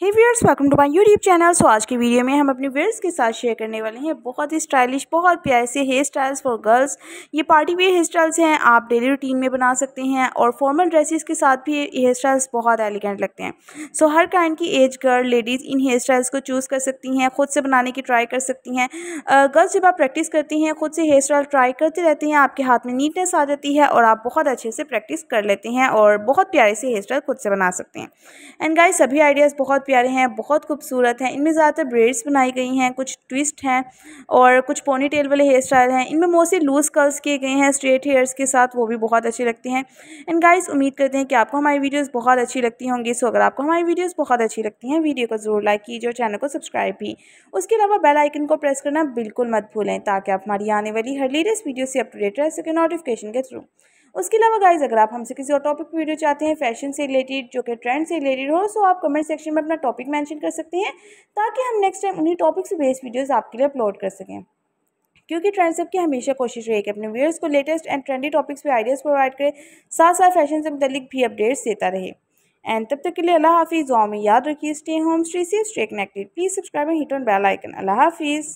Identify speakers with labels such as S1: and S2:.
S1: hey viewers welcome to my YouTube channel so आज की video में हम अपने व्यूअर्स के साथ शेयर करने वाले हैं बहुत ही स्टाइलिश बहुत प्यारे से हेयर स्टाइल्स फॉर गर्ल्स ये पार्टी वेयर हेयर स्टाइल्स हैं आप डेली रूटीन में बना सकते हैं और फॉर्मल ड्रेसेस के साथ भी हेयर स्टाइल्स बहुत एलिगेंट लगते हैं सो so, हर काइंड की एज गर्ल लेडीज़ इन हेयर स्टाइल्स को चूज़ कर सकती हैं खुद से बनाने की ट्राई कर सकती हैं गर्ल्स जब आप प्रैक्टिस करती हैं खुद से हेयर स्टाइल ट्राई करते रहते हैं आपके हाथ में नीटनेस आ जाती है और आप बहुत अच्छे से प्रैक्टिस कर लेते हैं और बहुत प्यारे से हेयर स्टाइल खुद से बना सकते हैं एंड गाइज सभी आइडियाज़ बहुत बहुत प्यारे हैं बहुत खूबसूरत हैं इनमें ज़्यादातर ब्रेड्स बनाई गई हैं कुछ ट्विस्ट हैं और कुछ पोनी टेल वाले हेयर स्टाइल हैं इनमें मोस्टली लूज कर्ल्स किए गए हैं स्ट्रेट हेयर्स के साथ वो भी बहुत अच्छे लगते हैं एंड गाइस उम्मीद करते हैं कि आपको हमारी वीडियोज़ बहुत अच्छी लगती होंगी सो अगर आपको हमारी वीडियोज़ बहुत अच्छी लगती हैं वीडियो को ज़रूर लाइक कीजिए और चैनल को सब्सक्राइब भी उसके अलावा बेल आइकन को प्रेस करना बिल्कुल मत भूलें ताकि आप हमारी आने वाली हर लेटेस्ट वीडियो से अपडेट रह सकें नोटिफिकेशन के थ्रू उसके अलावा गाइज अगर आप हमसे किसी और टॉपिक पर वीडियो चाहते हैं फैशन से रिलेटेड जो कि ट्रेंड से रिलेटेड हो सो आप कमेंट सेक्शन में अपना टॉपिक मैंशन कर सकते हैं ताकि हम नेक्स्ट टाइम उन्हीं टॉपिक से बेस्ड वीडियोज़ आपके लिए अपलोड कर सकें क्योंकि ट्रेंड्स की हमेशा कोशिश रही कि अपने व्यूअर्स को लेटेस्ट एंड ट्रेंडी टॉपिक्स पे आइडियाज़ प्रोवाइड करे साथ साथ फैशन से मुतलिक भी अपडेट्स देता रहे एंड तब तक के लिए अल्लाह हाफिज़ में याद रखिए stay home stay safe stay connected please subscribe and hit on bell icon अल्लाह हाफिज़